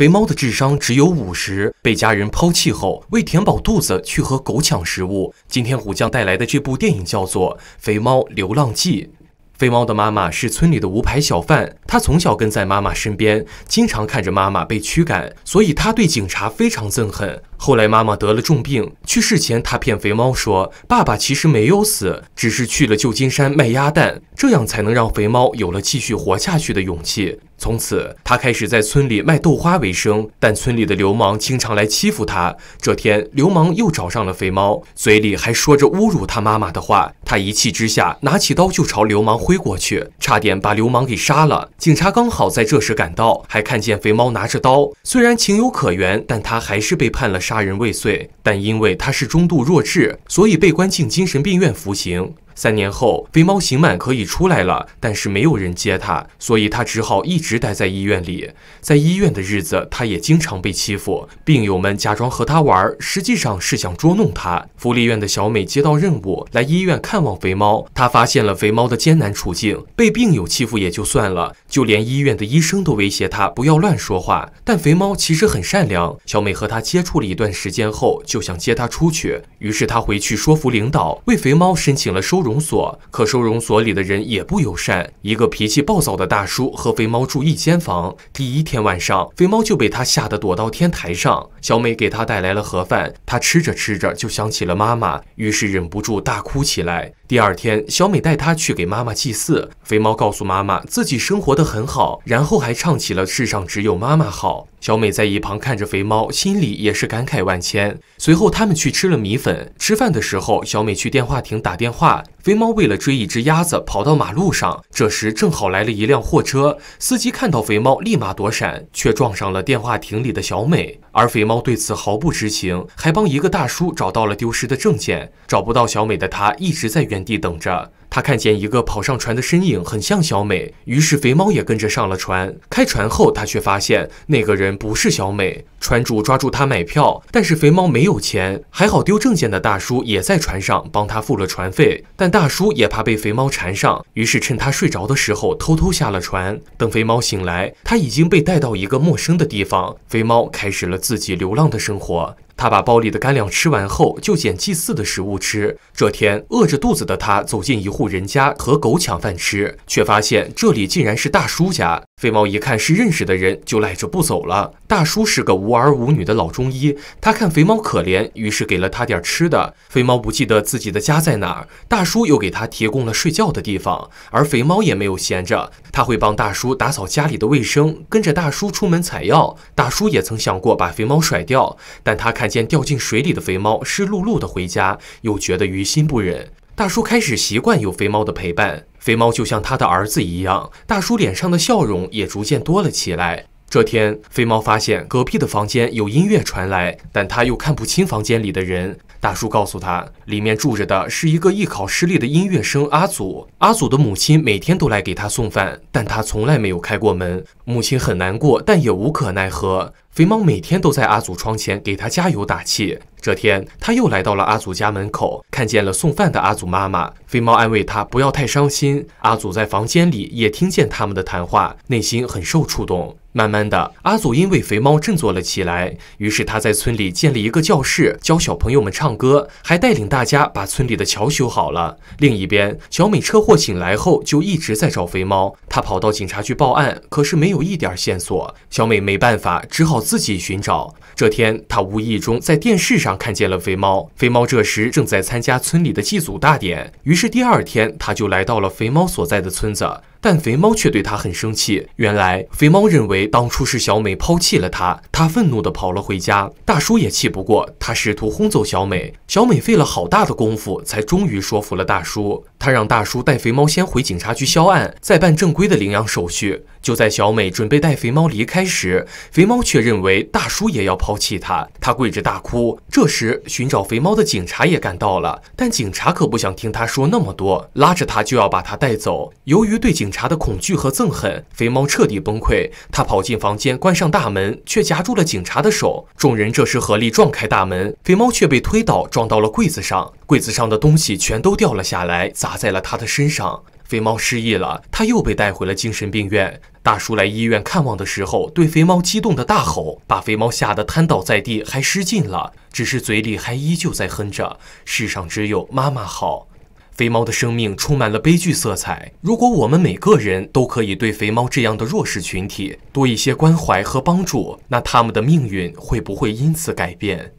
肥猫的智商只有五十，被家人抛弃后，为填饱肚子去和狗抢食物。今天虎将带来的这部电影叫做《肥猫流浪记》。肥猫的妈妈是村里的无牌小贩。他从小跟在妈妈身边，经常看着妈妈被驱赶，所以他对警察非常憎恨。后来妈妈得了重病，去世前他骗肥猫说爸爸其实没有死，只是去了旧金山卖鸭蛋，这样才能让肥猫有了继续活下去的勇气。从此他开始在村里卖豆花为生，但村里的流氓经常来欺负他。这天流氓又找上了肥猫，嘴里还说着侮辱他妈妈的话，他一气之下拿起刀就朝流氓挥过去，差点把流氓给杀了。警察刚好在这时赶到，还看见肥猫拿着刀。虽然情有可原，但他还是被判了杀人未遂。但因为他是中度弱智，所以被关进精神病院服刑。三年后，肥猫刑满可以出来了，但是没有人接他，所以他只好一直待在医院里。在医院的日子，他也经常被欺负，病友们假装和他玩，实际上是想捉弄他。福利院的小美接到任务来医院看望肥猫，她发现了肥猫的艰难处境，被病友欺负也就算了，就连医院的医生都威胁他不要乱说话。但肥猫其实很善良，小美和他接触了一段时间后，就想接他出去，于是她回去说服领导为肥猫申请了收容。容所可收容所里的人也不友善，一个脾气暴躁的大叔和肥猫住一间房。第一天晚上，肥猫就被他吓得躲到天台上。小美给他带来了盒饭，他吃着吃着就想起了妈妈，于是忍不住大哭起来。第二天，小美带他去给妈妈祭祀。肥猫告诉妈妈自己生活的很好，然后还唱起了世上只有妈妈好。小美在一旁看着肥猫，心里也是感慨万千。随后，他们去吃了米粉。吃饭的时候，小美去电话亭打电话。肥猫为了追一只鸭子，跑到马路上。这时正好来了一辆货车，司机看到肥猫，立马躲闪，却撞上了电话亭里的小美。而肥猫对此毫不知情，还帮一个大叔找到了丢失的证件。找不到小美的他一直在原地等着。他看见一个跑上船的身影，很像小美，于是肥猫也跟着上了船。开船后，他却发现那个人不是小美。船主抓住他买票，但是肥猫没有钱。还好丢证件的大叔也在船上，帮他付了船费，但。大叔也怕被肥猫缠上，于是趁他睡着的时候偷偷下了船。等肥猫醒来，它已经被带到一个陌生的地方。肥猫开始了自己流浪的生活。他把包里的干粮吃完后，就捡祭祀的食物吃。这天饿着肚子的他走进一户人家，和狗抢饭吃，却发现这里竟然是大叔家。肥猫一看是认识的人，就赖着不走了。大叔是个无儿无女的老中医，他看肥猫可怜，于是给了他点吃的。肥猫不记得自己的家在哪儿，大叔又给他提供了睡觉的地方。而肥猫也没有闲着，他会帮大叔打扫家里的卫生，跟着大叔出门采药。大叔也曾想过把肥猫甩掉，但他看。见掉进水里的肥猫湿漉漉的回家，又觉得于心不忍。大叔开始习惯有肥猫的陪伴，肥猫就像他的儿子一样，大叔脸上的笑容也逐渐多了起来。这天，肥猫发现隔壁的房间有音乐传来，但他又看不清房间里的人。大叔告诉他，里面住着的是一个艺考失利的音乐生阿祖。阿祖的母亲每天都来给他送饭，但他从来没有开过门。母亲很难过，但也无可奈何。肥猫每天都在阿祖窗前给他加油打气。这天，他又来到了阿祖家门口，看见了送饭的阿祖妈妈。肥猫安慰他不要太伤心。阿祖在房间里也听见他们的谈话，内心很受触动。慢慢的，阿祖因为肥猫振作了起来。于是他在村里建立一个教室，教小朋友们唱歌，还带领大家把村里的桥修好了。另一边，小美车祸醒来后就一直在找肥猫。她跑到警察局报案，可是没有一点线索。小美没办法，只好自己寻找。这天，她无意中在电视上。看见了肥猫，肥猫这时正在参加村里的祭祖大典，于是第二天他就来到了肥猫所在的村子。但肥猫却对他很生气。原来肥猫认为当初是小美抛弃了他，他愤怒地跑了回家。大叔也气不过，他试图轰走小美。小美费了好大的功夫，才终于说服了大叔。他让大叔带肥猫先回警察局销案，再办正规的领养手续。就在小美准备带肥猫离开时，肥猫却认为大叔也要抛弃他，他跪着大哭。这时寻找肥猫的警察也赶到了，但警察可不想听他说那么多，拉着他就要把他带走。由于对警警察的恐惧和憎恨，肥猫彻底崩溃。他跑进房间，关上大门，却夹住了警察的手。众人这时合力撞开大门，肥猫却被推倒，撞到了柜子上，柜子上的东西全都掉了下来，砸在了他的身上。肥猫失忆了，他又被带回了精神病院。大叔来医院看望的时候，对肥猫激动的大吼，把肥猫吓得瘫倒在地，还失禁了，只是嘴里还依旧在哼着“世上只有妈妈好”。肥猫的生命充满了悲剧色彩。如果我们每个人都可以对肥猫这样的弱势群体多一些关怀和帮助，那他们的命运会不会因此改变？